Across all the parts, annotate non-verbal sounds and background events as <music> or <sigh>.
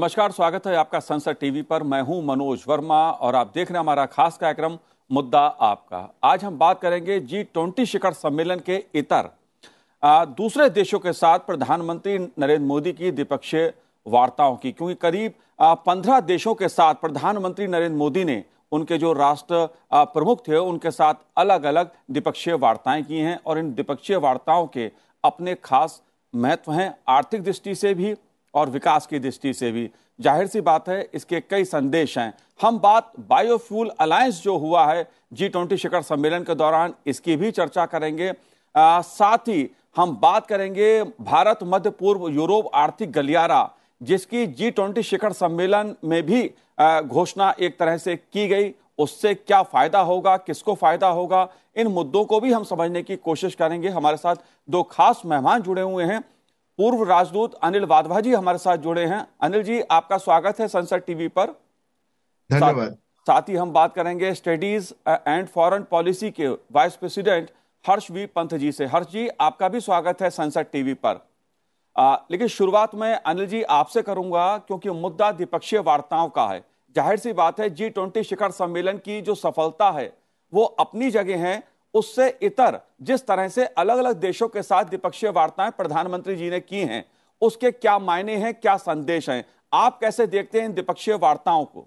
नमस्कार स्वागत है आपका संसद टीवी पर मैं हूं मनोज वर्मा और आप देख रहे हैं हमारा खास कार्यक्रम मुद्दा आपका आज हम बात करेंगे जी ट्वेंटी शिखर सम्मेलन के इतर आ, दूसरे देशों के साथ प्रधानमंत्री नरेंद्र मोदी की द्विपक्षीय वार्ताओं की क्योंकि करीब पंद्रह देशों के साथ प्रधानमंत्री नरेंद्र मोदी ने उनके जो राष्ट्र प्रमुख थे उनके साथ अलग अलग द्विपक्षीय वार्ताएं की हैं और इन द्विपक्षीय वार्ताओं के अपने खास महत्व हैं आर्थिक दृष्टि से भी और विकास की दृष्टि से भी जाहिर सी बात है इसके कई संदेश हैं हम बात बायोफ्यूल अलायंस जो हुआ है जी ट्वेंटी शिखर सम्मेलन के दौरान इसकी भी चर्चा करेंगे आ, साथ ही हम बात करेंगे भारत मध्य पूर्व यूरोप आर्थिक गलियारा जिसकी जी ट्वेंटी शिखर सम्मेलन में भी घोषणा एक तरह से की गई उससे क्या फायदा होगा किसको फायदा होगा इन मुद्दों को भी हम समझने की कोशिश करेंगे हमारे साथ दो खास मेहमान जुड़े हुए हैं पूर्व राजदूत अनिल वाधवा जी हमारे साथ जुड़े हैं अनिल जी आपका स्वागत है संसद टीवी पर धन्यवाद साथ ही हम बात करेंगे स्टडीज एंड फॉरेन पॉलिसी के vice president Harsh V Pant ji से हर्ष जी आपका भी स्वागत है संसद टीवी पर आ, लेकिन शुरुआत में अनिल जी आपसे करूंगा क्योंकि मुद्दा द्विपक्षीय वार्ताओं का है जाहिर सी बात है जी ट्वेंटी शिखर सम्मेलन की जो सफलता है वो अपनी जगह है उससे इतर जिस तरह से अलग अलग देशों के साथ द्विपक्षीय वार्ताएं प्रधानमंत्री जी ने की हैं उसके क्या मायने हैं क्या संदेश हैं आप कैसे देखते हैं इन द्विपक्षीय वार्ताओं को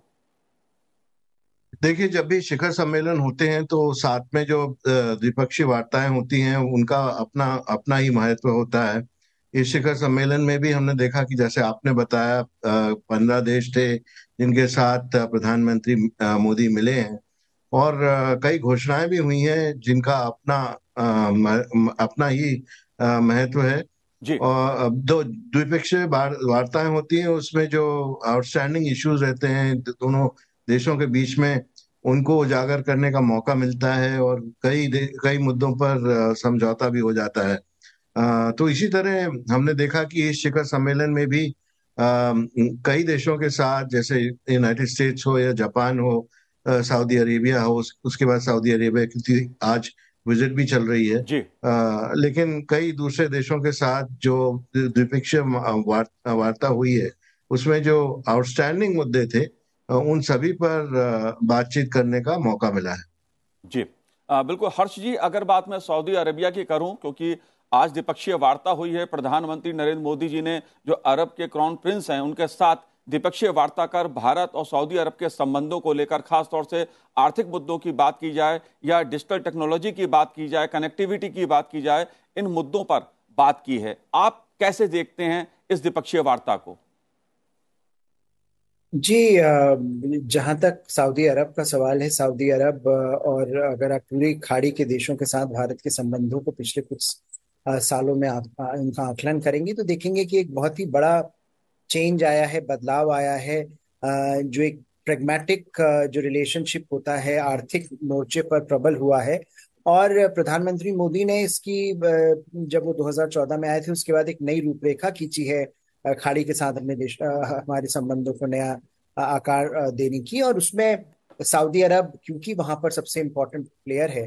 देखिए जब भी शिखर सम्मेलन होते हैं तो साथ में जो द्विपक्षीय वार्ताएं होती हैं उनका अपना अपना ही महत्व होता है इस शिखर सम्मेलन में भी हमने देखा कि जैसे आपने बताया पंद्रह देश थे जिनके साथ प्रधानमंत्री मोदी मिले हैं और कई घोषणाएं भी हुई हैं जिनका अपना अपना ही महत्व है जी। और दो द्विपक्षीय वार्ताएं होती हैं उसमें जो आउटस्टैंडिंग इश्यूज रहते हैं दोनों देशों के बीच में उनको उजागर करने का मौका मिलता है और कई कई मुद्दों पर समझौता भी हो जाता है तो इसी तरह हमने देखा कि इस शिखर सम्मेलन में भी कई देशों के साथ जैसे यूनाइटेड स्टेट्स हो या जापान हो सऊदी अरेबिया हो उसके बाद सऊदी अरेबिया क्योंकि आज विजिट भी चल रही है जी। आ, लेकिन कई दूसरे देशों के साथ जो द्विपक्षीय वार्ता हुई है उसमें जो आउटस्टैंडिंग मुद्दे थे उन सभी पर बातचीत करने का मौका मिला है जी आ, बिल्कुल हर्ष जी अगर बात मैं सऊदी अरेबिया की करूं क्योंकि आज द्विपक्षीय वार्ता हुई है प्रधानमंत्री नरेंद्र मोदी जी ने जो अरब के क्राउन प्रिंस हैं उनके साथ द्विपक्षीय वार्ता कर भारत और सऊदी अरब के संबंधों को लेकर खास तौर से आर्थिक मुद्दों की बात की जाए या डिजिटल टेक्नोलॉजी की बात की जाए कनेक्टिविटी की बात की जाए इन मुद्दों पर बात की है आप कैसे देखते हैं इस द्विपक्षीय वार्ता को जी जहाँ तक सऊदी अरब का सवाल है सऊदी अरब और अगर आप पूरी खाड़ी के देशों के साथ भारत के संबंधों को पिछले कुछ सालों में आप उनका आकलन करेंगे तो देखेंगे कि एक बहुत ही बड़ा चेंज आया है बदलाव आया है जो एक प्रेगमेटिक जो रिलेशनशिप होता है आर्थिक मोर्चे पर प्रबल हुआ है और प्रधानमंत्री मोदी ने इसकी जब वो 2014 में आए थे उसके बाद एक नई रूपरेखा खींची है खाड़ी के साथ अपने देश हमारे संबंधों को नया आकार देने की और उसमें सऊदी अरब क्योंकि वहां पर सबसे इम्पोर्टेंट प्लेयर है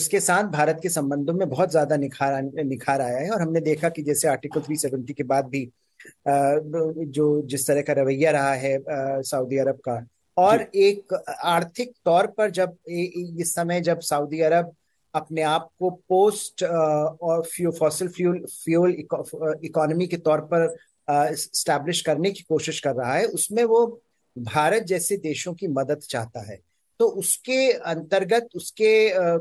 उसके साथ भारत के संबंधों में बहुत ज्यादा निखार निखार आया है और हमने देखा कि जैसे आर्टिकल 370 के बाद भी जो जिस तरह का रवैया रहा है सऊदी अरब का और एक आर्थिक तौर पर जब इस समय जब सऊदी अरब अपने आप को पोस्ट और few fossil fuel fuel economy के तौर पर स्टैब्लिश करने की कोशिश कर रहा है उसमें वो भारत जैसे देशों की मदद चाहता है तो उसके अंतर्गत उसके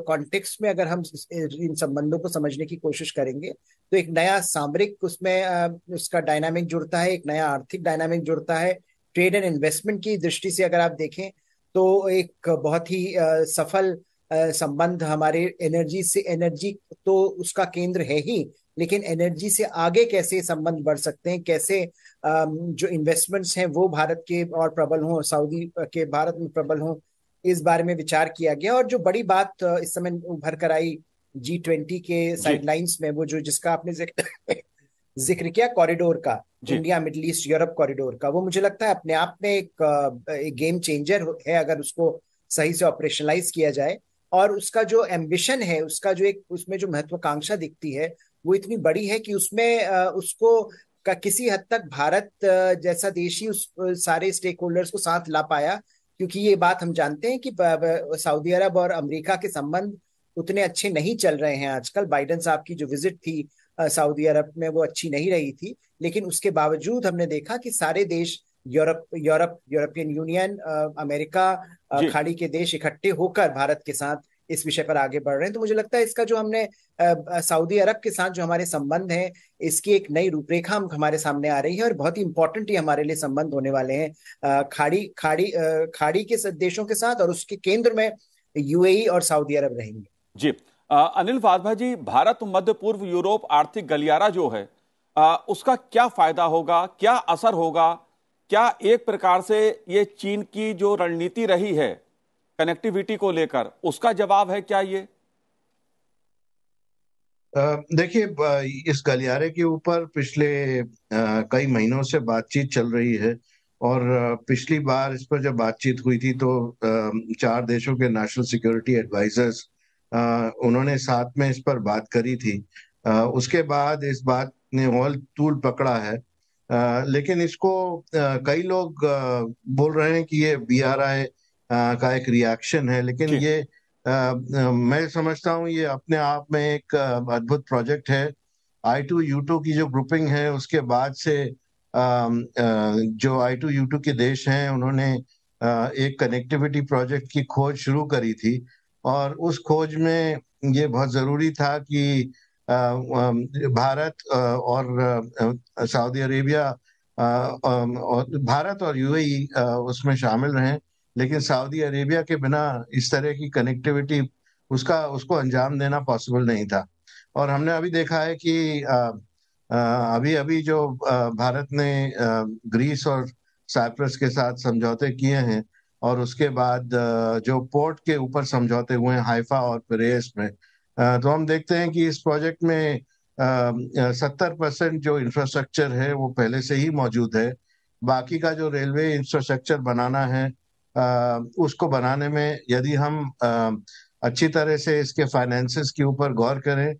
कॉन्टेक्स्ट में अगर हम इन संबंधों को समझने की कोशिश करेंगे तो एक नया सामरिक उसमें उसका डायनामिक जुड़ता है एक नया आर्थिक डायनामिक जुड़ता है ट्रेड एंड इन्वेस्टमेंट की दृष्टि से अगर आप देखें तो एक बहुत ही सफल संबंध हमारे एनर्जी से एनर्जी तो उसका केंद्र है ही लेकिन एनर्जी से आगे कैसे संबंध बढ़ सकते हैं कैसे जो इन्वेस्टमेंट्स हैं वो भारत के और प्रबल हों सऊदी के भारत में प्रबल हों इस बारे में विचार किया गया और जो बड़ी बात इस समय उभर कर आई जी ट्वेंटी के साइडलाइंस में वो जो जिसका आपने जिक्र जिक्र किया कॉरिडोर का India Middle East Europe corridor का वो मुझे लगता है अपने आप में एक, एक गेम चेंजर है अगर उसको सही से ऑपरेशनलाइज किया जाए और उसका जो एम्बिशन है उसका जो एक उसमें जो महत्वाकांक्षा दिखती है वो इतनी बड़ी है कि उसमें उसको का किसी हद तक भारत जैसा देश ही उस सारे स्टेक होल्डर्स को साथ ला पाया क्योंकि ये बात हम जानते हैं कि सऊदी अरब और अमेरिका के संबंध उतने अच्छे नहीं चल रहे हैं आजकल बाइडन साहब की जो विजिट थी सऊदी अरब में वो अच्छी नहीं रही थी लेकिन उसके बावजूद हमने देखा कि सारे देश Europe Europe European Union America खाड़ी के देश इकट्ठे होकर भारत के साथ इस विषय पर आगे बढ़ रहे हैं तो मुझे लगता है इसका जो हमने सऊदी अरब के साथ जो हमारे संबंध है इसकी एक नई रूपरेखा हम हमारे सामने आ रही है और बहुत ही इंपॉर्टेंट ही हमारे लिए संबंध होने वाले हैं खाड़ी खाड़ी खाड़ी के देशों के साथ और उसके केंद्र में यूएई e और सऊदी अरब रहेंगे जी अनिल वाधवा जी भारत मध्य पूर्व यूरोप आर्थिक गलियारा जो है आ, उसका क्या फायदा होगा क्या असर होगा क्या एक प्रकार से ये चीन की जो रणनीति रही है कनेक्टिविटी को लेकर उसका जवाब है क्या ये देखिए इस गलियारे के ऊपर पिछले कई महीनों से बातचीत चल रही है और पिछली बार इस पर जब बातचीत हुई थी तो चार देशों के नेशनल सिक्योरिटी एडवाइजर्स उन्होंने साथ में इस पर बात करी थी उसके बाद इस बात ने ऑल तूल पकड़ा है लेकिन इसको कई लोग बोल रहे हैं कि ये बी आर आई का एक रिएक्शन है लेकिन ये आ, मैं समझता हूँ ये अपने आप में एक अद्भुत प्रोजेक्ट है आई टू यू टू की जो ग्रुपिंग है उसके बाद से आ, जो आई टू यू टू के देश हैं उन्होंने एक कनेक्टिविटी प्रोजेक्ट की खोज शुरू करी थी और उस खोज में ये बहुत ज़रूरी था कि भारत और सऊदी अरेबिया भारत और यूएई उसमें शामिल रहें लेकिन सऊदी अरेबिया के बिना इस तरह की कनेक्टिविटी उसका उसको अंजाम देना पॉसिबल नहीं था और हमने अभी देखा है कि आ, आ, अभी अभी जो आ, भारत ने ग्रीस और साइप्रस के साथ समझौते किए हैं और उसके बाद जो पोर्ट के ऊपर समझौते हुए हैं हाइफा और परेस में तो हम देखते हैं कि इस प्रोजेक्ट में सत्तर परसेंट जो इंफ्रास्ट्रक्चर है वो पहले से ही मौजूद है बाकी का जो रेलवे इंफ्रास्ट्रक्चर बनाना है उसको बनाने में यदि हम अच्छी तरह से इसके फाइनेंसेस के ऊपर गौर करें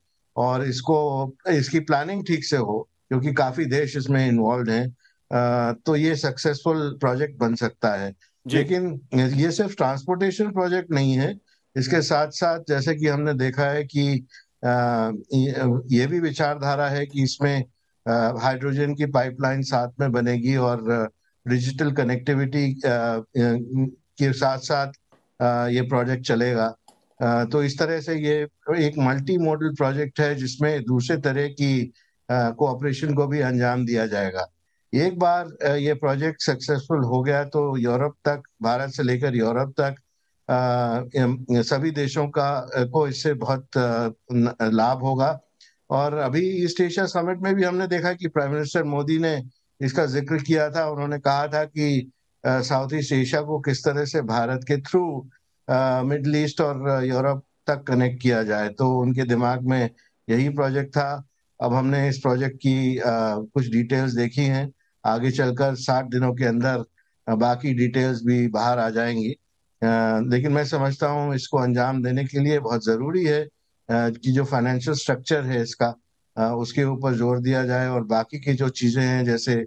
और इसको इसकी प्लानिंग ठीक से हो क्योंकि काफी देश इसमें इन्वॉल्व हैं तो ये सक्सेसफुल प्रोजेक्ट बन सकता है लेकिन ये सिर्फ ट्रांसपोर्टेशन प्रोजेक्ट नहीं है इसके साथ साथ जैसे कि हमने देखा है कि ये भी विचारधारा है कि इसमें हाइड्रोजन की पाइपलाइन साथ में बनेगी और डिजिटल कनेक्टिविटी के साथ साथ ये प्रोजेक्ट चलेगा तो इस तरह से ये एक मल्टी मॉडल प्रोजेक्ट है जिसमें दूसरे तरह की कोऑपरेशन को भी अंजाम दिया जाएगा एक बार ये प्रोजेक्ट सक्सेसफुल हो गया तो यूरोप तक भारत से लेकर यूरोप तक सभी देशों का को इससे बहुत लाभ होगा और अभी ईस्ट एशिया समिट में भी हमने देखा कि प्राइम मिनिस्टर मोदी ने इसका जिक्र किया था उन्होंने कहा था कि साउथ ईस्ट एशिया को किस तरह से भारत के थ्रू मिडल ईस्ट और यूरोप तक कनेक्ट किया जाए तो उनके दिमाग में यही प्रोजेक्ट था अब हमने इस प्रोजेक्ट की आ, कुछ डिटेल्स देखी हैं आगे चलकर साठ दिनों के अंदर बाकी डिटेल्स भी बाहर आ जाएंगी आ, लेकिन मैं समझता हूँ इसको अंजाम देने के लिए बहुत ज़रूरी है आ, कि जो फाइनेंशियल स्ट्रक्चर है इसका आ, उसके ऊपर जोर दिया जाए और बाकी की जो चीज़ें हैं जैसे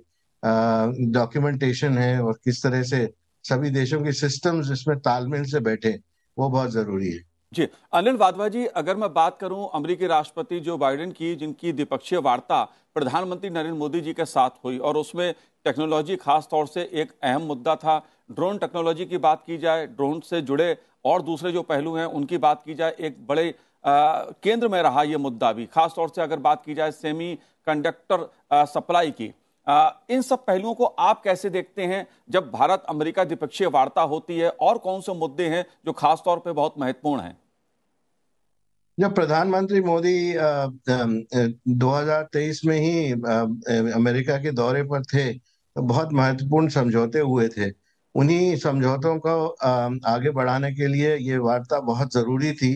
डॉक्यूमेंटेशन है और किस तरह से सभी देशों के सिस्टम्स इसमें तालमेल से बैठे वो बहुत जरूरी है जी अनिल वाधवा जी अगर मैं बात करूं अमेरिकी राष्ट्रपति जो बाइडेन की जिनकी द्विपक्षीय वार्ता प्रधानमंत्री नरेंद्र मोदी जी के साथ हुई और उसमें टेक्नोलॉजी खास तौर से एक अहम मुद्दा था ड्रोन टेक्नोलॉजी की बात की जाए ड्रोन से जुड़े और दूसरे जो पहलू हैं उनकी बात की जाए एक बड़े आ, केंद्र में रहा यह मुद्दा भी खासतौर से अगर बात की जाए सेमी कंडक्टर सप्लाई की आ, इन सब पहलुओं को आप कैसे देखते हैं जब भारत अमेरिका द्विपक्षीय वार्ता होती है और कौन से मुद्दे हैं जो खास तौर पे बहुत महत्वपूर्ण हैं जब प्रधानमंत्री मोदी 2023 में ही अमेरिका के दौरे पर थे तो बहुत महत्वपूर्ण समझौते हुए थे उन्हीं समझौतों को आगे बढ़ाने के लिए ये वार्ता बहुत जरूरी थी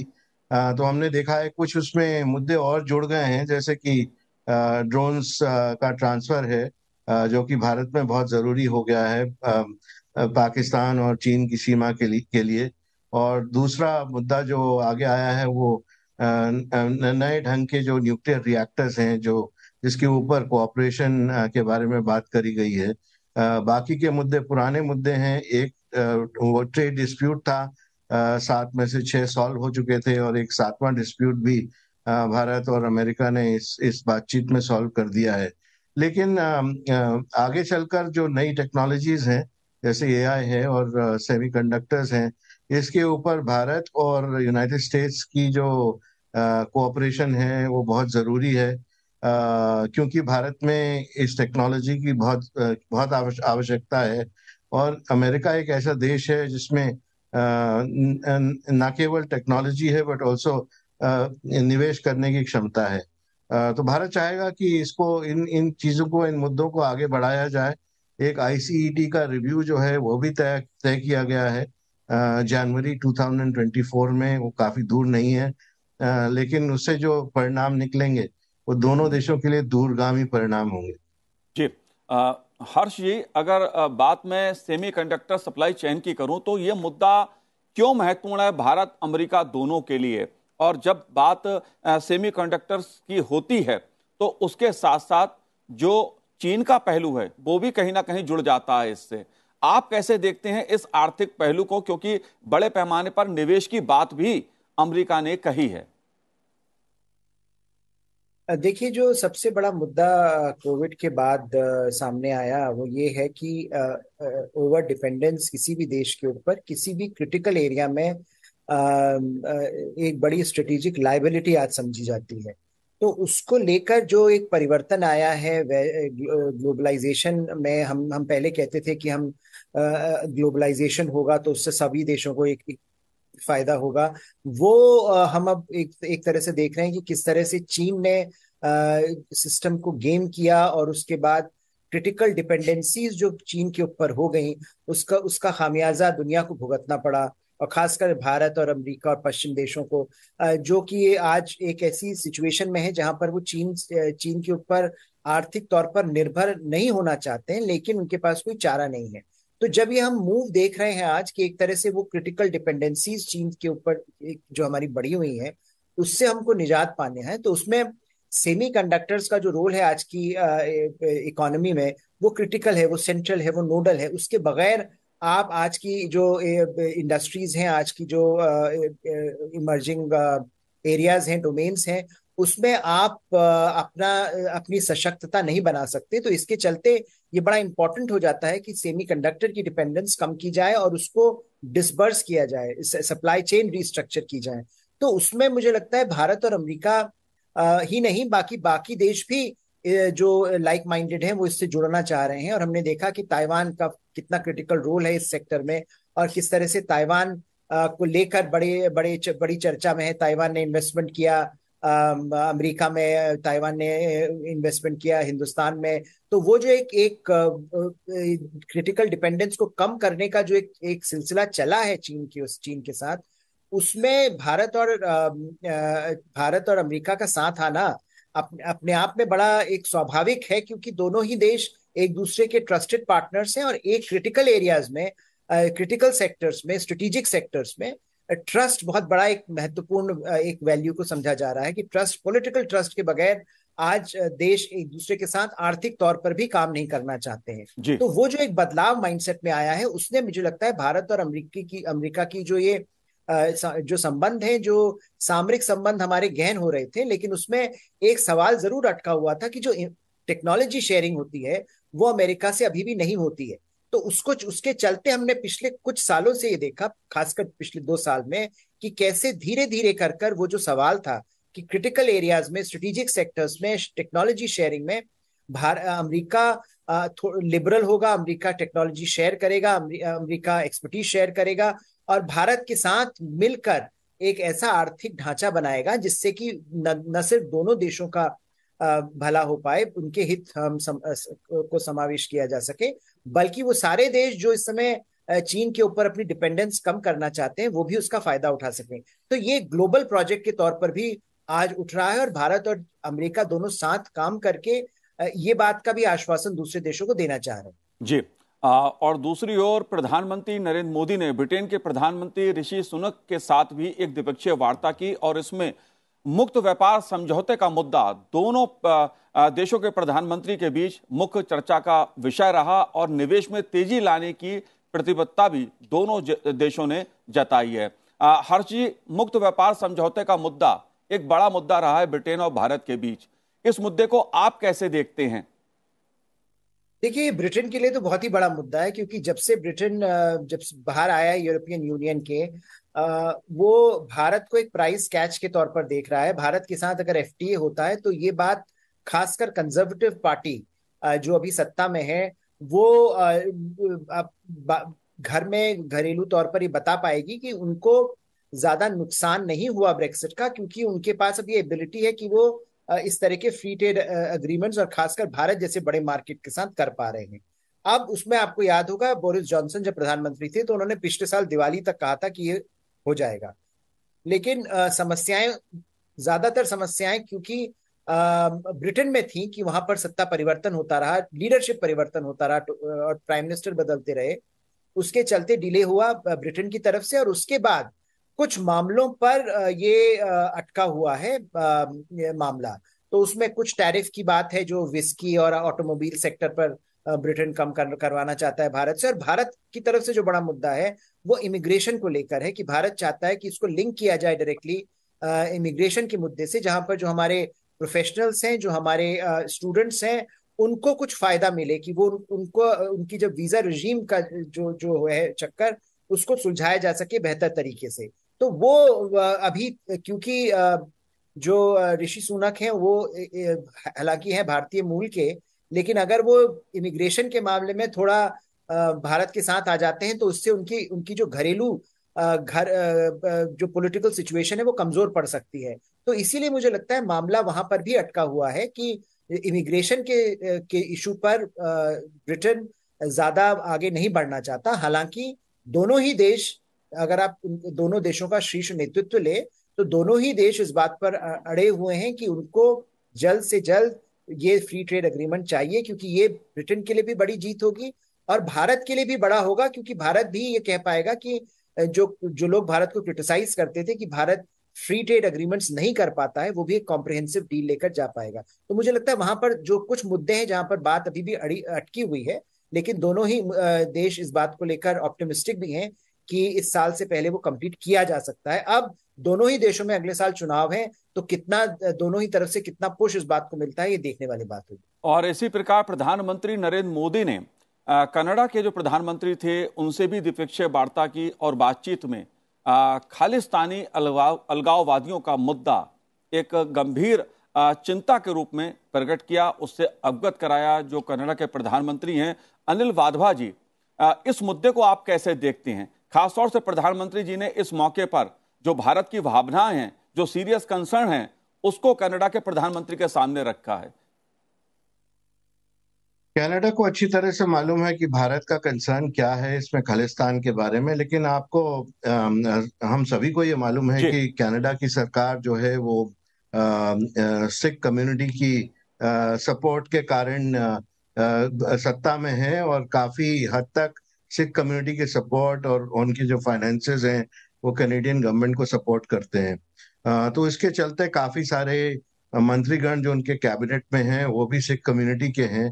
तो हमने देखा है कुछ उसमें मुद्दे और जुड़ गए हैं जैसे कि ड्रोन्स का ट्रांसफर है जो कि भारत में बहुत जरूरी हो गया है पाकिस्तान और चीन की सीमा के लिए के लिए और दूसरा मुद्दा जो आगे आया है वो नए ढंग के जो न्यूक्लियर रिएक्टर्स हैं जो जिसके ऊपर कोऑपरेशन के बारे में बात करी गई है बाकी के मुद्दे पुराने मुद्दे हैं एक वो ट्रेड डिस्प्यूट था सात में से छह सॉल्व हो चुके थे और एक सातवां डिस्प्यूट भी भारत और अमेरिका ने इस इस बातचीत में सॉल्व कर दिया है लेकिन आगे चलकर जो नई टेक्नोलॉजीज हैं जैसे एआई है और सेमीकंडक्टर्स हैं इसके ऊपर भारत और यूनाइटेड स्टेट्स की जो कोऑपरेशन है वो बहुत ज़रूरी है क्योंकि भारत में इस टेक्नोलॉजी की बहुत बहुत आवश्यकता है और अमेरिका एक ऐसा देश है जिसमें ना केवल टेक्नोलॉजी है बट ऑल्सो निवेश करने की क्षमता है तो भारत चाहेगा कि इसको इन इन चीजों को इन मुद्दों को आगे बढ़ाया जाए एक आईसीईटी e का रिव्यू जो है वो भी तय तय किया गया है जनवरी 2024 में वो काफी दूर नहीं है लेकिन उससे जो परिणाम निकलेंगे वो दोनों देशों के लिए दूरगामी परिणाम होंगे जी आ, हर्ष जी अगर बात मैं सेमीकंडक्टर सप्लाई चेन की करूं तो ये मुद्दा क्यों महत्वपूर्ण है भारत अमेरिका दोनों के लिए और जब बात सेमीकंडक्टर्स की होती है तो उसके साथ साथ जो चीन का पहलू है वो भी कहीं ना कहीं जुड़ जाता है इससे आप कैसे देखते हैं इस आर्थिक पहलू को क्योंकि बड़े पैमाने पर निवेश की बात भी अमेरिका ने कही है देखिए जो सबसे बड़ा मुद्दा कोविड के बाद सामने आया वो ये है कि ओवर डिपेंडेंस किसी भी देश के ऊपर किसी भी क्रिटिकल एरिया में एक बड़ी स्ट्रेटेजिक लाइबिलिटी आज समझी जाती है तो उसको लेकर जो एक परिवर्तन आया है ग्लोबलाइजेशन में हम हम पहले कहते थे कि हम ग्लोबलाइजेशन होगा तो उससे सभी देशों को एक, एक फायदा होगा वो हम अब एक एक तरह से देख रहे हैं कि किस तरह से चीन ने सिस्टम को गेम किया और उसके बाद क्रिटिकल डिपेंडेंसीज जो चीन के ऊपर हो गई उसका उसका खामियाजा दुनिया को भुगतना पड़ा और खासकर भारत और अमेरिका और पश्चिम देशों को जो कि आज एक ऐसी सिचुएशन में है जहां पर वो चीन चीन के ऊपर आर्थिक तौर पर निर्भर नहीं होना चाहते हैं लेकिन उनके पास कोई चारा नहीं है तो जब ये हम मूव देख रहे हैं आज कि एक तरह से वो क्रिटिकल डिपेंडेंसीज चीन के ऊपर जो हमारी बढ़ी हुई है उससे हमको निजात पाने हैं तो उसमें कंडक्टर्स का जो रोल है आज की इकोनॉमी में वो क्रिटिकल है वो सेंट्रल है वो नोडल है उसके बगैर आप आज की जो इंडस्ट्रीज हैं आज की जो इमर्जिंग एरियाज हैं डोमेन्स हैं उसमें आप अपना अपनी सशक्तता नहीं बना सकते तो इसके चलते ये बड़ा इंपॉर्टेंट हो जाता है कि सेमीकंडक्टर की डिपेंडेंस कम की जाए और उसको डिसबर्स किया जाए सप्लाई चेन रिस्ट्रक्चर की जाए तो उसमें मुझे लगता है भारत और अमेरिका ही नहीं बाकी बाकी देश भी जो लाइक माइंडेड हैं वो इससे जुड़ना चाह रहे हैं और हमने देखा कि ताइवान का कितना क्रिटिकल रोल है इस सेक्टर में और किस तरह से ताइवान को लेकर बड़े बड़े बड़ी चर्चा में है ताइवान ने इन्वेस्टमेंट किया अमेरिका में ताइवान ने इन्वेस्टमेंट किया हिंदुस्तान में तो वो जो एक एक क्रिटिकल डिपेंडेंस को कम करने का जो एक एक सिलसिला चला है चीन की उस चीन के साथ उसमें भारत और भारत और अमेरिका का साथ आना अपने आप में बड़ा एक स्वाभाविक है क्योंकि दोनों ही देश एक दूसरे के ट्रस्टेड पार्टनर्स हैं और एक क्रिटिकल एरियाज में क्रिटिकल सेक्टर्स में स्ट्रेटेजिक सेक्टर्स में ट्रस्ट बहुत बड़ा एक महत्वपूर्ण एक वैल्यू को समझा जा रहा है कि ट्रस्ट पॉलिटिकल ट्रस्ट के बगैर आज देश एक दूसरे के साथ आर्थिक तौर पर भी काम नहीं करना चाहते हैं तो वो जो एक बदलाव माइंडसेट में आया है उसने मुझे लगता है भारत और अमरीकी की अमरीका की जो ये जो संबंध है जो सामरिक संबंध हमारे गहन हो रहे थे लेकिन उसमें एक सवाल जरूर अटका हुआ था कि जो टेक्नोलॉजी शेयरिंग होती है वो अमेरिका से अभी भी नहीं होती है तो उसको उसके चलते हमने पिछले कुछ सालों से ये देखा खासकर पिछले दो साल में कि कैसे धीरे धीरे कर कर वो जो सवाल था कि क्रिटिकल एरियाज में स्ट्रेटेजिक सेक्टर्स में टेक्नोलॉजी शेयरिंग में अमरीका लिबरल होगा अमरीका टेक्नोलॉजी शेयर करेगा अमरीका एक्सपर्टीज शेयर करेगा और भारत के साथ मिलकर एक ऐसा आर्थिक ढांचा बनाएगा जिससे कि न, न सिर्फ दोनों देशों का भला हो पाए उनके हित हम सम, को समावेश किया जा सके बल्कि वो सारे देश जो इस समय चीन के ऊपर अपनी डिपेंडेंस कम करना चाहते हैं वो भी उसका फायदा उठा सकें तो ये ग्लोबल प्रोजेक्ट के तौर पर भी आज उठ रहा है और भारत और अमेरिका दोनों साथ काम करके ये बात का भी आश्वासन दूसरे देशों को देना चाह रहे हैं जी आ, और दूसरी ओर प्रधानमंत्री नरेंद्र मोदी ने ब्रिटेन के प्रधानमंत्री ऋषि सुनक के साथ भी एक द्विपक्षीय वार्ता की और इसमें मुक्त व्यापार समझौते का मुद्दा दोनों देशों के प्रधानमंत्री के बीच मुख्य चर्चा का विषय रहा और निवेश में तेजी लाने की प्रतिबद्धता भी दोनों देशों ने जताई है हर जी मुक्त व्यापार समझौते का मुद्दा एक बड़ा मुद्दा रहा है ब्रिटेन और भारत के बीच इस मुद्दे को आप कैसे देखते हैं देखिए ब्रिटेन के लिए तो बहुत ही बड़ा मुद्दा है क्योंकि जब से ब्रिटेन जब से बाहर आया है यूरोपियन यूनियन के वो भारत को एक प्राइस कैच के तौर पर देख रहा है भारत के साथ अगर एफ होता है तो ये बात खासकर कंजर्वेटिव पार्टी जो अभी सत्ता में है वो घर में घरेलू तौर पर ये बता पाएगी कि उनको ज्यादा नुकसान नहीं हुआ ब्रेक्सिट का क्योंकि उनके पास अभी एबिलिटी है कि वो इस तरह के फ्री ट्रेड अग्रीमेंट्स और खासकर भारत जैसे बड़े मार्केट के साथ कर पा रहे हैं अब उसमें आपको याद होगा बोरिस जॉनसन जब प्रधानमंत्री थे तो उन्होंने पिछले साल दिवाली तक कहा था कि ये हो जाएगा लेकिन समस्याएं ज्यादातर समस्याएं क्योंकि ब्रिटेन में थी कि वहां पर सत्ता परिवर्तन होता रहा लीडरशिप परिवर्तन होता रहा तो, और प्राइम मिनिस्टर बदलते रहे उसके चलते डिले हुआ ब्रिटेन की तरफ से और उसके बाद कुछ मामलों पर ये अटका हुआ है ये मामला तो उसमें कुछ टैरिफ की बात है जो विस्की और ऑटोमोबाइल सेक्टर पर ब्रिटेन कम कर, करवाना चाहता है भारत से और भारत की तरफ से जो बड़ा मुद्दा है वो इमिग्रेशन को लेकर है कि भारत चाहता है कि इसको लिंक किया जाए डायरेक्टली इमिग्रेशन के मुद्दे से जहां पर जो हमारे प्रोफेशनल्स हैं जो हमारे स्टूडेंट्स हैं उनको कुछ फायदा मिले कि वो उनको उनकी जब वीजा रिजीम का जो जो है चक्कर उसको सुलझाया जा सके बेहतर तरीके से तो वो अभी क्योंकि जो ऋषि सुनक हैं वो हालांकि हैं भारतीय मूल के लेकिन अगर वो इमिग्रेशन के मामले में थोड़ा भारत के साथ आ जाते हैं तो उससे उनकी उनकी जो घरेलू घर जो पॉलिटिकल सिचुएशन है वो कमजोर पड़ सकती है तो इसीलिए मुझे लगता है मामला वहां पर भी अटका हुआ है कि इमिग्रेशन के के इशू पर ब्रिटेन ज्यादा आगे नहीं बढ़ना चाहता हालांकि दोनों ही देश अगर आप दोनों देशों का शीर्ष नेतृत्व ले तो दोनों ही देश इस बात पर अड़े हुए हैं कि उनको जल्द से जल्द ये फ्री ट्रेड अग्रीमेंट चाहिए क्योंकि ये ब्रिटेन के लिए भी बड़ी जीत होगी और भारत के लिए भी बड़ा होगा क्योंकि भारत भी ये कह पाएगा कि जो जो लोग भारत को क्रिटिसाइज करते थे कि भारत फ्री ट्रेड अग्रीमेंट्स नहीं कर पाता है वो भी एक कॉम्प्रिहेंसिव डील लेकर जा पाएगा तो मुझे लगता है वहां पर जो कुछ मुद्दे हैं जहां पर बात अभी भी अड़ी अटकी हुई है लेकिन दोनों ही देश इस बात को लेकर ऑप्टिमिस्टिक भी हैं कि इस साल से पहले वो कंप्लीट किया जा सकता है अब दोनों ही देशों में अगले साल चुनाव है तो कितना दोनों ही तरफ से कितना पुश इस बात को मिलता है ये देखने वाली बात होगी और इसी प्रकार प्रधानमंत्री नरेंद्र मोदी ने कनाडा के जो प्रधानमंत्री थे उनसे भी द्विपक्षीय वार्ता की और बातचीत में आ, खालिस्तानी अलगाव अलगाववादियों का मुद्दा एक गंभीर आ, चिंता के रूप में प्रकट किया उससे अवगत कराया जो कनाडा के प्रधानमंत्री हैं अनिल वाधवा जी आ, इस मुद्दे को आप कैसे देखते हैं खासतौर से प्रधानमंत्री जी ने इस मौके पर जो भारत की भावनाएं हैं जो सीरियस कंसर्न है उसको कनाडा के प्रधानमंत्री के सामने रखा है कनाडा को अच्छी तरह से मालूम है कि भारत का कंसर्न क्या है इसमें खालिस्तान के बारे में लेकिन आपको आ, हम सभी को ये मालूम है कि कनाडा की सरकार जो है वो सिख कम्युनिटी की आ, सपोर्ट के कारण आ, सत्ता में है और काफी हद तक सिख कम्युनिटी के सपोर्ट और उनकी जो फाइनेंसेस हैं वो कैनेडियन गवर्नमेंट को सपोर्ट करते हैं तो इसके चलते काफी सारे मंत्रीगण जो उनके कैबिनेट में हैं वो भी सिख कम्युनिटी के हैं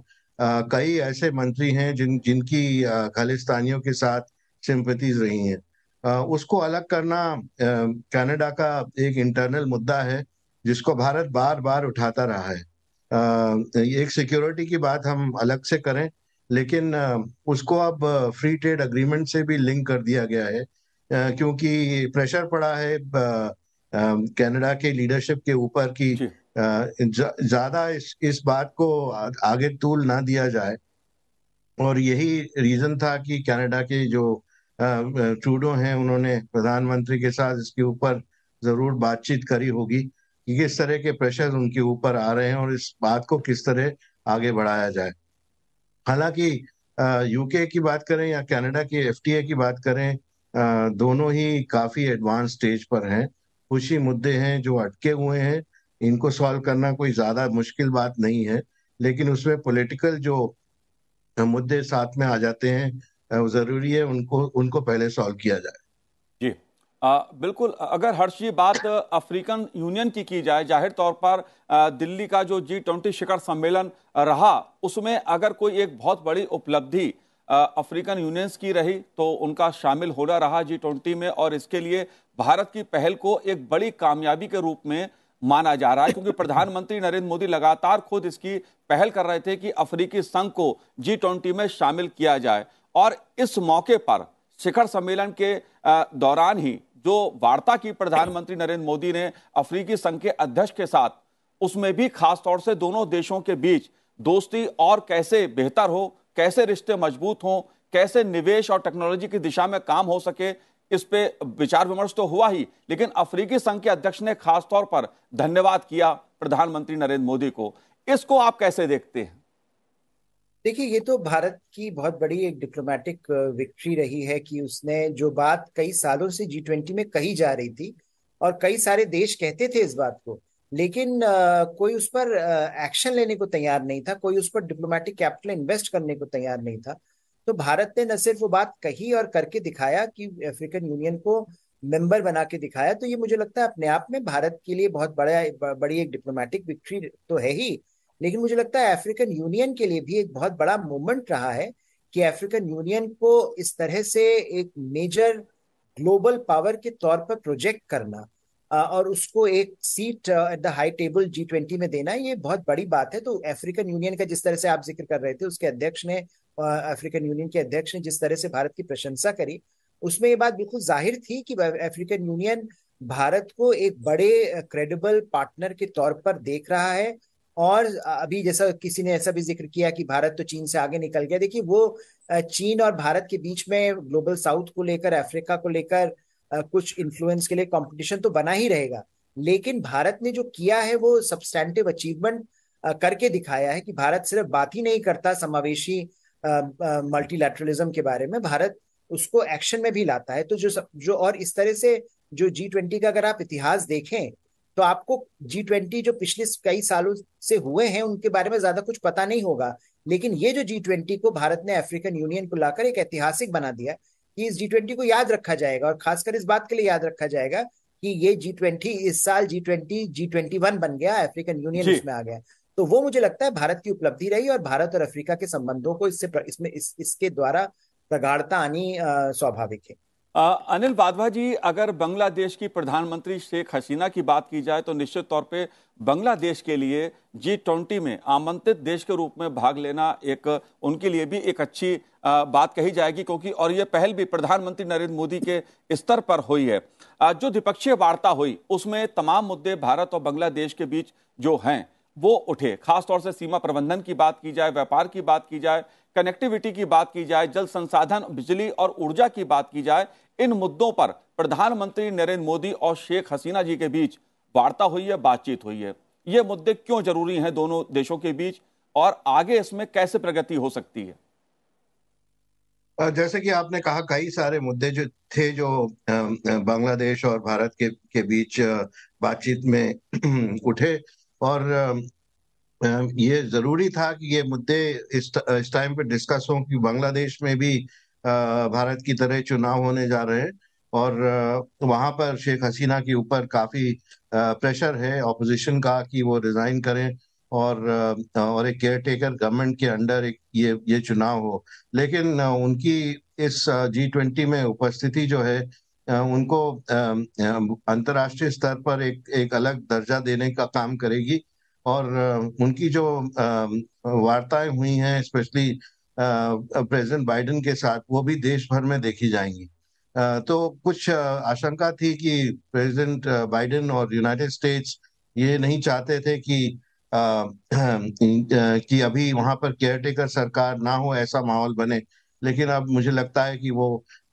कई ऐसे मंत्री हैं जिन जिनकी खालिस्तानियों के साथ सिंपथीज रही हैं उसको अलग करना कनाडा का एक इंटरनल मुद्दा है जिसको भारत बार बार उठाता रहा है एक सिक्योरिटी की बात हम अलग से करें लेकिन उसको अब फ्री ट्रेड अग्रीमेंट से भी लिंक कर दिया गया है क्योंकि प्रेशर पड़ा है कनाडा के लीडरशिप के ऊपर कि ज्यादा इस इस बात को आगे तूल ना दिया जाए और यही रीजन था कि कनाडा के जो ट्रूडो हैं उन्होंने प्रधानमंत्री के साथ इसके ऊपर जरूर बातचीत करी होगी कि किस तरह के प्रेशर उनके ऊपर आ रहे हैं और इस बात को किस तरह आगे बढ़ाया जाए हालांकि यूके की बात करें या कनाडा की एफटीए की बात करें आ, दोनों ही काफी एडवांस स्टेज पर हैं कुछ ही मुद्दे हैं जो अटके हुए हैं इनको सॉल्व करना कोई ज्यादा मुश्किल बात नहीं है लेकिन उसमें पॉलिटिकल जो मुद्दे साथ में आ जाते हैं जरूरी है उनको उनको पहले सॉल्व किया जाए आ, बिल्कुल अगर हर्षी बात अफ्रीकन यूनियन की की जाए जाहिर तौर पर दिल्ली का जो जी ट्वेंटी शिखर सम्मेलन रहा उसमें अगर कोई एक बहुत बड़ी उपलब्धि अफ्रीकन यूनियंस की रही तो उनका शामिल होना रहा जी ट्वेंटी में और इसके लिए भारत की पहल को एक बड़ी कामयाबी के रूप में माना जा रहा है क्योंकि प्रधानमंत्री नरेंद्र मोदी लगातार खुद इसकी पहल कर रहे थे कि अफ्रीकी संघ को जी ट्वेंटी में शामिल किया जाए और इस मौके पर शिखर सम्मेलन के दौरान ही जो वार्ता की प्रधानमंत्री नरेंद्र मोदी ने अफ्रीकी संघ के अध्यक्ष के साथ उसमें भी खास तौर से दोनों देशों के बीच दोस्ती और कैसे बेहतर हो कैसे रिश्ते मजबूत हों कैसे निवेश और टेक्नोलॉजी की दिशा में काम हो सके इस पे विचार विमर्श तो हुआ ही लेकिन अफ्रीकी संघ के अध्यक्ष ने खासतौर पर धन्यवाद किया प्रधानमंत्री नरेंद्र मोदी को इसको आप कैसे देखते हैं देखिए ये तो भारत की बहुत बड़ी एक डिप्लोमेटिक विक्ट्री uh, रही है कि उसने जो बात कई सालों से जी ट्वेंटी में कही जा रही थी और कई सारे देश कहते थे इस बात को लेकिन आ, uh, कोई उस पर एक्शन uh, लेने को तैयार नहीं था कोई उस पर डिप्लोमेटिक कैपिटल इन्वेस्ट करने को तैयार नहीं था तो भारत ने न सिर्फ वो बात कही और करके दिखाया कि अफ्रीकन यूनियन को मेंबर बना के दिखाया तो ये मुझे लगता है अपने आप में भारत के लिए बहुत बड़ा बड़ी एक डिप्लोमेटिक विक्ट्री तो है ही लेकिन मुझे लगता है अफ्रीकन यूनियन के लिए भी एक बहुत बड़ा मूवमेंट रहा है कि अफ्रीकन यूनियन को इस तरह से एक मेजर ग्लोबल पावर के तौर पर प्रोजेक्ट करना और उसको एक seat at the high table G twenty में देना ये बहुत बड़ी बात है तो अफ्रीकन यूनियन का जिस तरह से आप जिक्र कर रहे थे उसके अध्यक्ष ने अफ्रीकन यूनियन के अध्यक्ष ने जिस तरह से भारत की प्रशंसा करी उसमें ये बात बिल्कुल जाहिर थी कि अफ्रीकन यूनियन भारत को एक बड़े क्रेडिबल पार्टनर के तौर पर देख रहा है और अभी जैसा किसी ने ऐसा भी जिक्र किया कि भारत तो चीन से आगे निकल गया देखिए वो चीन और भारत के बीच में ग्लोबल साउथ को लेकर अफ्रीका को लेकर कुछ इन्फ्लुएंस के लिए कंपटीशन तो बना ही रहेगा लेकिन भारत ने जो किया है वो सब्सटैंटिव अचीवमेंट करके दिखाया है कि भारत सिर्फ बात ही नहीं करता समावेशी मल्टीलैटरलिज्म के बारे में भारत उसको एक्शन में भी लाता है तो जो सब, जो और इस तरह से जो जी ट्वेंटी का अगर आप इतिहास देखें तो आपको जी ट्वेंटी जो पिछले कई सालों से हुए हैं उनके बारे में ज्यादा कुछ पता नहीं होगा लेकिन ये जो जी ट्वेंटी को भारत ने अफ्रीकन यूनियन को लाकर एक ऐतिहासिक बना दिया कि इस जी ट्वेंटी को याद रखा जाएगा और खासकर इस बात के लिए याद रखा जाएगा कि ये जी ट्वेंटी इस साल G twenty G twenty one बन गया अफ्रीकन यूनियन इसमें आ गया तो वो मुझे लगता है भारत की उपलब्धि रही और भारत और अफ्रीका के संबंधों को इससे इसमें इस, इसके द्वारा प्रगाढ़ता आनी स्वाभाविक है अनिल बाधवा जी अगर बांग्लादेश की प्रधानमंत्री शेख हसीना की बात की जाए तो निश्चित तौर पे बांग्लादेश के लिए जी ट्वेंटी में आमंत्रित देश के रूप में भाग लेना एक उनके लिए भी एक अच्छी बात कही जाएगी क्योंकि और ये पहल भी प्रधानमंत्री नरेंद्र मोदी के स्तर पर हुई है जो द्विपक्षीय वार्ता हुई उसमें तमाम मुद्दे भारत और बांग्लादेश के बीच जो हैं वो उठे खासतौर से सीमा प्रबंधन की बात की जाए व्यापार की बात की जाए कनेक्टिविटी की बात की जाए जल संसाधन बिजली और ऊर्जा की बात की जाए इन मुद्दों पर प्रधानमंत्री नरेंद्र मोदी और शेख हसीना जी के बीच वार्ता हुई है बातचीत हुई है ये मुद्दे क्यों जरूरी हैं दोनों देशों के बीच और आगे इसमें कैसे प्रगति हो सकती है जैसे कि आपने कहा कई सारे मुद्दे जो थे जो बांग्लादेश और भारत के के बीच बातचीत में <clears throat> उठे और ये जरूरी था कि ये मुद्दे इस टाइम पे डिस्कस हों कि बांग्लादेश में भी भारत की तरह चुनाव होने जा रहे हैं और वहां पर शेख हसीना के ऊपर काफी प्रेशर है ऑपोजिशन का कि वो रिजाइन करें और और एक केयर टेकर गवर्नमेंट के अंडर एक ये ये चुनाव हो लेकिन उनकी इस जी ट्वेंटी में उपस्थिति जो है उनको अंतर्राष्ट्रीय स्तर पर एक एक अलग दर्जा देने का काम करेगी और उनकी जो वार्ताएं हुई हैं स्पेशली प्रेसिडेंट बाइडेन के साथ वो भी देश भर में देखी जाएंगी तो कुछ आशंका थी कि प्रेसिडेंट बाइडेन और यूनाइटेड स्टेट्स ये नहीं चाहते थे कि <clears throat> कि अभी वहां पर केयरटेकर सरकार ना हो ऐसा माहौल बने लेकिन अब मुझे लगता है कि वो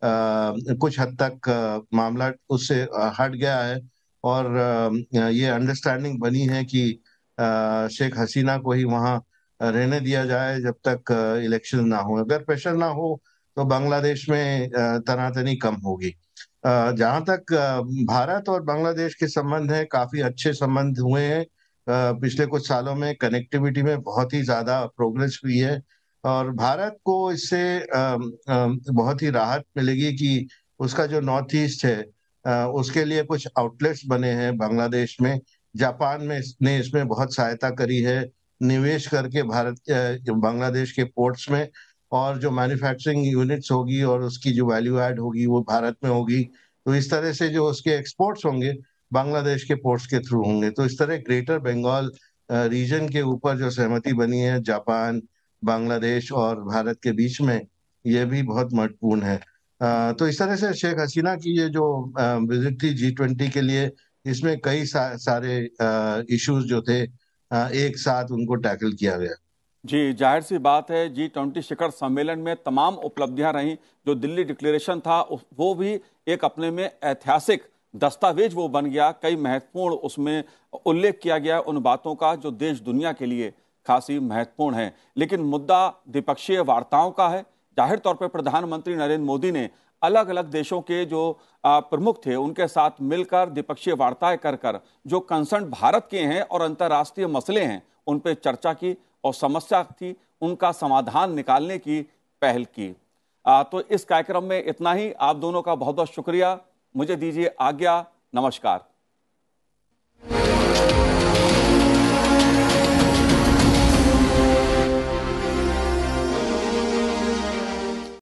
कुछ हद तक मामला उससे हट गया है और ये अंडरस्टैंडिंग बनी है कि शेख हसीना को ही वहाँ रहने दिया जाए जब तक इलेक्शन ना हो अगर प्रेशर ना हो तो बांग्लादेश में तनातनी कम होगी जहाँ तक भारत और बांग्लादेश के संबंध है काफी अच्छे संबंध हुए हैं पिछले कुछ सालों में कनेक्टिविटी में बहुत ही ज्यादा प्रोग्रेस हुई है और भारत को इससे बहुत ही राहत मिलेगी कि उसका जो नॉर्थ ईस्ट है उसके लिए कुछ आउटलेट्स बने हैं बांग्लादेश में जापान में ने इसमें बहुत सहायता करी है निवेश करके भारत बांग्लादेश के पोर्ट्स में और जो मैन्युफैक्चरिंग यूनिट्स होगी और उसकी जो वैल्यू ऐड होगी वो भारत में होगी तो इस तरह से जो उसके एक्सपोर्ट्स होंगे बांग्लादेश के पोर्ट्स के थ्रू होंगे तो इस तरह ग्रेटर बंगाल रीजन के ऊपर जो सहमति बनी है जापान बांग्लादेश और भारत के बीच में ये भी बहुत महत्वपूर्ण है तो इस तरह से शेख हसीना की ये जो विजिट थी जी ट्वेंटी के लिए इसमें कई सा, सारे इश्यूज जो थे एक साथ उनको टैकल किया गया जी जाहिर सी बात है जी ट्वेंटी शिखर सम्मेलन में तमाम उपलब्धियां रहीं जो दिल्ली डिक्लेरेशन था वो भी एक अपने में ऐतिहासिक दस्तावेज वो बन गया कई महत्वपूर्ण उसमें उल्लेख किया गया उन बातों का जो देश दुनिया के लिए खासी महत्वपूर्ण है लेकिन मुद्दा द्विपक्षीय वार्ताओं का है जाहिर तौर पर प्रधानमंत्री नरेंद्र मोदी ने अलग अलग देशों के जो प्रमुख थे उनके साथ मिलकर द्विपक्षीय वार्ताएं कर कर जो कंसर्न भारत के हैं और अंतर्राष्ट्रीय मसले हैं उन पर चर्चा की और समस्या थी उनका समाधान निकालने की पहल की आ, तो इस कार्यक्रम में इतना ही आप दोनों का बहुत बहुत शुक्रिया मुझे दीजिए आज्ञा नमस्कार